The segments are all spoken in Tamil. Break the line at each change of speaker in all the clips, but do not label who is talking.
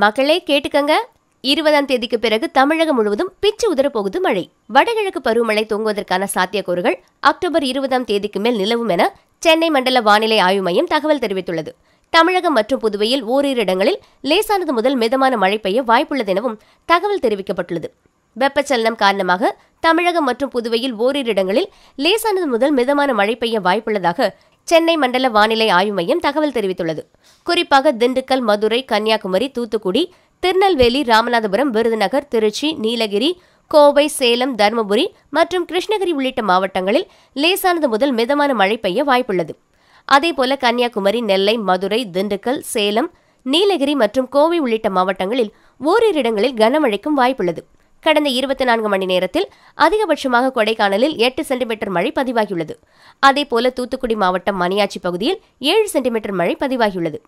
மக்களே கேட்டுக்கங்க இருபதாம் தேதிக்கு பிறகு தமிழகம் முழுவதும் பிச்சு உதரப்போகுது மழை வடகிழக்கு பருவமழை தொங்குவதற்கான சாத்தியக்கூறுகள் அக்டோபர் இருபதாம் தேதிக்கு மேல் நிலவும் என சென்னை மண்டல வானிலை ஆய்வு மையம் தகவல் தெரிவித்துள்ளது தமிழகம் மற்றும் புதுவையில் ஓரிரு இடங்களில் லேசானது முதல் மிதமான மழை பெய்ய வாய்ப்புள்ளது எனவும் தகவல் தெரிவிக்கப்பட்டுள்ளது வெப்பச்சலனம் காரணமாக தமிழகம் மற்றும் புதுவையில் ஓரிரு இடங்களில் லேசானது முதல் மிதமான மழை பெய்ய வாய்ப்புள்ளதாக சென்னை மண்டல வானிலை ஆய்வு மையம் தகவல் தெரிவித்துள்ளது குறிப்பாக திண்டுக்கல் மதுரை கன்னியாகுமரி தூத்துக்குடி திருநெல்வேலி ராமநாதபுரம் விருதுநகர் திருச்சி நீலகிரி கோவை சேலம் தருமபுரி மற்றும் கிருஷ்ணகிரி உள்ளிட்ட மாவட்டங்களில் லேசானது முதல் மிதமான மழை பெய்ய வாய்ப்புள்ளது அதேபோல கன்னியாகுமரி நெல்லை மதுரை திண்டுக்கல் சேலம் நீலகிரி மற்றும் கோவை உள்ளிட்ட மாவட்டங்களில் ஓரிரு இடங்களில் கனமழைக்கும் வாய்ப்புள்ளது கடந்த இருபத்தி நான்கு மணி நேரத்தில் அதிகபட்சமாக கொடைக்கானலில் எட்டு சென்டிமீட்டர் மழை பதிவாகியுள்ளது அதேபோல தூத்துக்குடி மாவட்டம் மணியாச்சி பகுதியில் ஏழு சென்டிமீட்டர் மழை பதிவாகியுள்ளது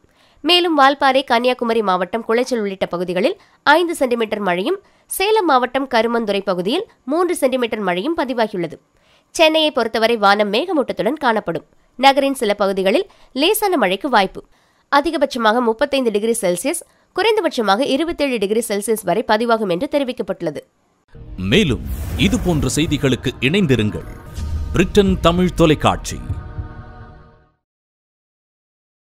மேலும் வால்பாறை கன்னியாகுமரி மாவட்டம் குளைச்சல் உள்ளிட்ட பகுதிகளில் ஐந்து சென்டிமீட்டர் மழையும் சேலம் மாவட்டம் கருமந்துறை பகுதியில் மூன்று சென்டிமீட்டர் மழையும் பதிவாகியுள்ளது சென்னையை பொறுத்தவரை வானம் மேகமூட்டத்துடன் காணப்படும் நகரின் சில பகுதிகளில் லேசான மழைக்கு வாய்ப்பு அதிகபட்சமாக முப்பத்தைந்து டிகிரி செல்சியஸ் குறைந்தபட்சமாக இருபத்தேழு டிகிரி செல்சியஸ் வரை பதிவாகும் என்று தெரிவிக்கப்பட்டுள்ளது மேலும் இது போன்ற செய்திகளுக்கு இணைந்திருங்கள் பிரிட்டன் தமிழ் தொலைக்காட்சி